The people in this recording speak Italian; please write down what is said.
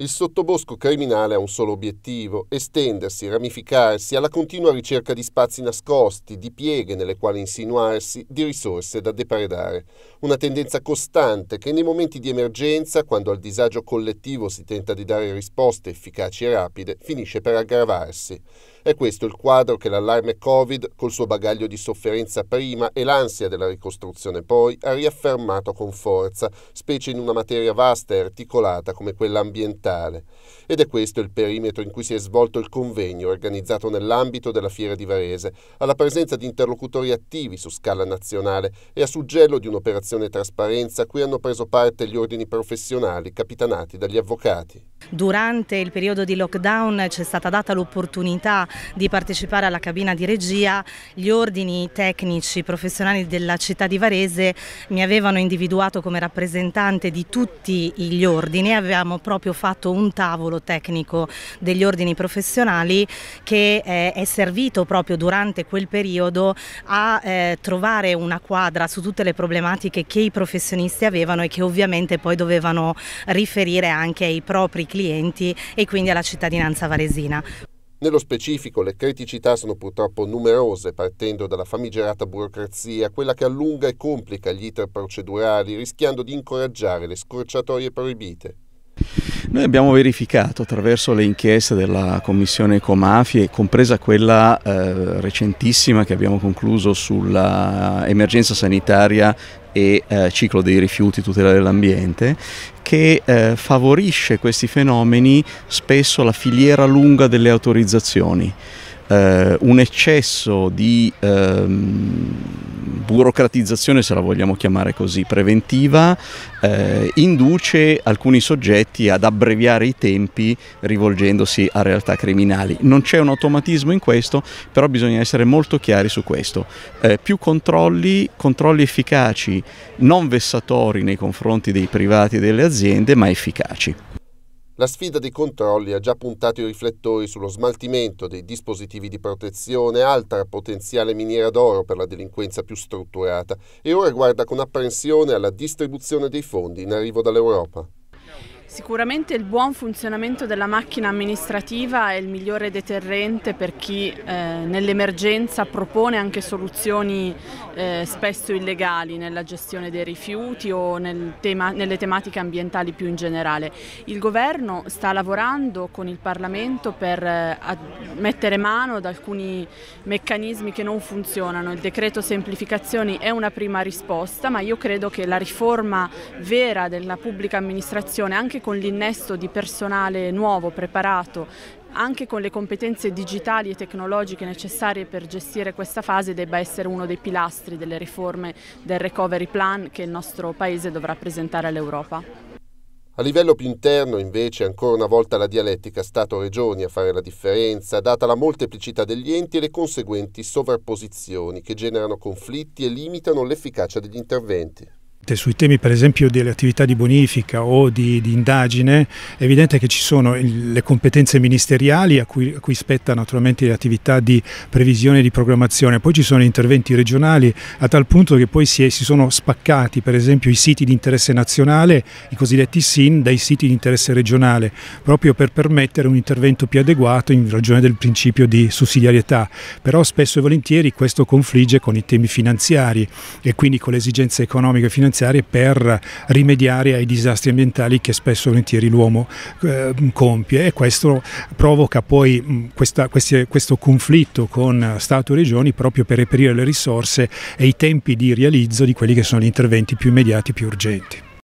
Il sottobosco criminale ha un solo obiettivo, estendersi, ramificarsi alla continua ricerca di spazi nascosti, di pieghe nelle quali insinuarsi, di risorse da depredare. Una tendenza costante che nei momenti di emergenza, quando al disagio collettivo si tenta di dare risposte efficaci e rapide, finisce per aggravarsi. È questo il quadro che l'allarme Covid, col suo bagaglio di sofferenza prima e l'ansia della ricostruzione poi, ha riaffermato con forza, specie in una materia vasta e articolata come quella ambientale ambientale. Ed è questo il perimetro in cui si è svolto il convegno organizzato nell'ambito della Fiera di Varese, alla presenza di interlocutori attivi su scala nazionale e a suggello di un'operazione trasparenza a cui hanno preso parte gli ordini professionali capitanati dagli avvocati. Durante il periodo di lockdown c'è stata data l'opportunità di partecipare alla cabina di regia, gli ordini tecnici professionali della città di Varese mi avevano individuato come rappresentante di tutti gli ordini e avevamo proprio fatto fatto un tavolo tecnico degli ordini professionali che eh, è servito proprio durante quel periodo a eh, trovare una quadra su tutte le problematiche che i professionisti avevano e che ovviamente poi dovevano riferire anche ai propri clienti e quindi alla cittadinanza varesina. Nello specifico le criticità sono purtroppo numerose, partendo dalla famigerata burocrazia, quella che allunga e complica gli iter procedurali, rischiando di incoraggiare le scorciatoie proibite. Noi abbiamo verificato attraverso le inchieste della Commissione Ecomafie, compresa quella eh, recentissima che abbiamo concluso sull'emergenza sanitaria e eh, ciclo dei rifiuti, tutela dell'ambiente, che eh, favorisce questi fenomeni spesso la filiera lunga delle autorizzazioni. Eh, un eccesso di... Ehm, burocratizzazione, se la vogliamo chiamare così, preventiva, eh, induce alcuni soggetti ad abbreviare i tempi rivolgendosi a realtà criminali. Non c'è un automatismo in questo, però bisogna essere molto chiari su questo. Eh, più controlli, controlli efficaci, non vessatori nei confronti dei privati e delle aziende, ma efficaci. La sfida dei controlli ha già puntato i riflettori sullo smaltimento dei dispositivi di protezione, altra potenziale miniera d'oro per la delinquenza più strutturata, e ora guarda con apprensione alla distribuzione dei fondi in arrivo dall'Europa. Sicuramente il buon funzionamento della macchina amministrativa è il migliore deterrente per chi eh, nell'emergenza propone anche soluzioni eh, spesso illegali nella gestione dei rifiuti o nel tema, nelle tematiche ambientali più in generale. Il governo sta lavorando con il Parlamento per eh, mettere mano ad alcuni meccanismi che non funzionano. Il decreto semplificazioni è una prima risposta, ma io credo che la riforma vera della pubblica amministrazione anche con l'innesto di personale nuovo, preparato, anche con le competenze digitali e tecnologiche necessarie per gestire questa fase debba essere uno dei pilastri delle riforme del recovery plan che il nostro Paese dovrà presentare all'Europa. A livello più interno, invece, ancora una volta la dialettica Stato-Regioni a fare la differenza, data la molteplicità degli enti e le conseguenti sovrapposizioni che generano conflitti e limitano l'efficacia degli interventi scelte sui temi per esempio delle attività di bonifica o di, di indagine, è evidente che ci sono il, le competenze ministeriali a cui, a cui spetta naturalmente le attività di previsione e di programmazione, poi ci sono interventi regionali a tal punto che poi si, è, si sono spaccati per esempio i siti di interesse nazionale, i cosiddetti SIN, dai siti di interesse regionale, proprio per permettere un intervento più adeguato in ragione del principio di sussidiarietà, però spesso e volentieri questo confligge con i temi finanziari e quindi con le esigenze economiche e finanziarie necessarie per rimediare ai disastri ambientali che spesso e volentieri l'uomo eh, compie e questo provoca poi mh, questa, questi, questo conflitto con Stato e Regioni proprio per reperire le risorse e i tempi di realizzo di quelli che sono gli interventi più immediati e più urgenti.